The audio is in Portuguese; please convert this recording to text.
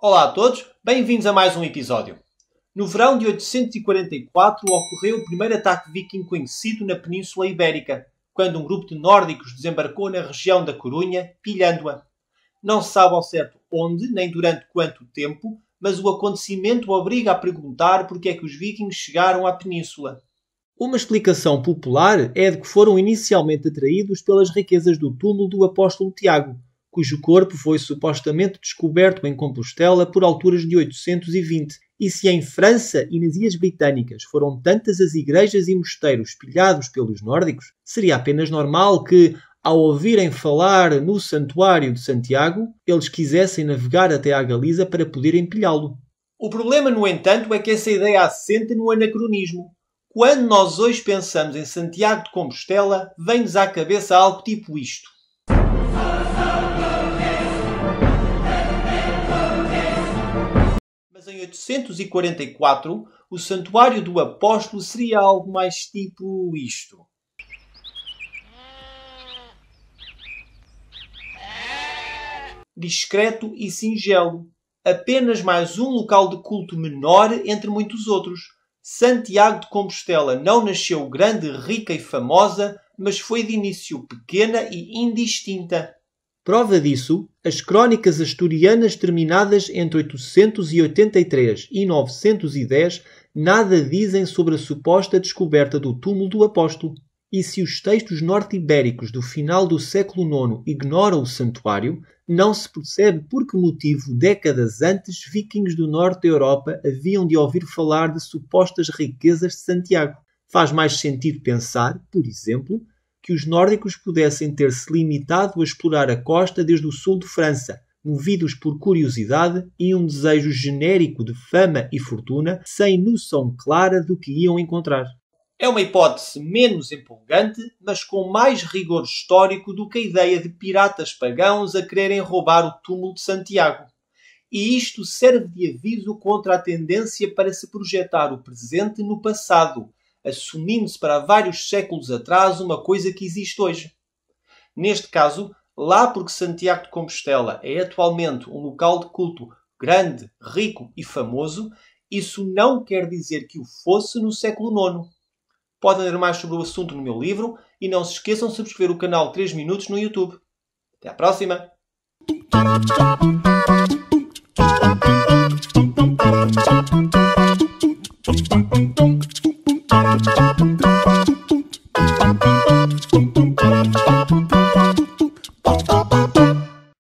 Olá a todos, bem-vindos a mais um episódio. No verão de 844 ocorreu o primeiro ataque viking conhecido na Península Ibérica, quando um grupo de nórdicos desembarcou na região da Corunha, pilhando-a. Não se sabe ao certo onde, nem durante quanto tempo, mas o acontecimento obriga a perguntar porque é que os vikings chegaram à península. Uma explicação popular é de que foram inicialmente atraídos pelas riquezas do túmulo do apóstolo Tiago, cujo corpo foi supostamente descoberto em Compostela por alturas de 820. E se em França e nas Ilhas Britânicas foram tantas as igrejas e mosteiros pilhados pelos nórdicos, seria apenas normal que, ao ouvirem falar no Santuário de Santiago, eles quisessem navegar até à Galiza para poderem pilhá-lo. O problema, no entanto, é que essa ideia assenta no anacronismo. Quando nós hoje pensamos em Santiago de Compostela, vem-nos à cabeça algo tipo isto. em 844, o santuário do apóstolo seria algo mais tipo isto. Discreto e singelo, apenas mais um local de culto menor entre muitos outros. Santiago de Compostela não nasceu grande, rica e famosa, mas foi de início pequena e indistinta. Prova disso, as crónicas asturianas terminadas entre 883 e 910 nada dizem sobre a suposta descoberta do túmulo do apóstolo. E se os textos norte-ibéricos do final do século IX ignoram o santuário, não se percebe por que motivo, décadas antes, vikings do norte da Europa haviam de ouvir falar de supostas riquezas de Santiago. Faz mais sentido pensar, por exemplo, que os nórdicos pudessem ter-se limitado a explorar a costa desde o sul de França, movidos por curiosidade e um desejo genérico de fama e fortuna, sem noção clara do que iam encontrar. É uma hipótese menos empolgante, mas com mais rigor histórico do que a ideia de piratas pagãos a quererem roubar o túmulo de Santiago. E isto serve de aviso contra a tendência para se projetar o presente no passado, assumindo-se para vários séculos atrás uma coisa que existe hoje. Neste caso, lá porque Santiago de Compostela é atualmente um local de culto grande, rico e famoso, isso não quer dizer que o fosse no século IX. Podem ler mais sobre o assunto no meu livro e não se esqueçam de subscrever o canal 3 Minutos no YouTube. Até à próxima!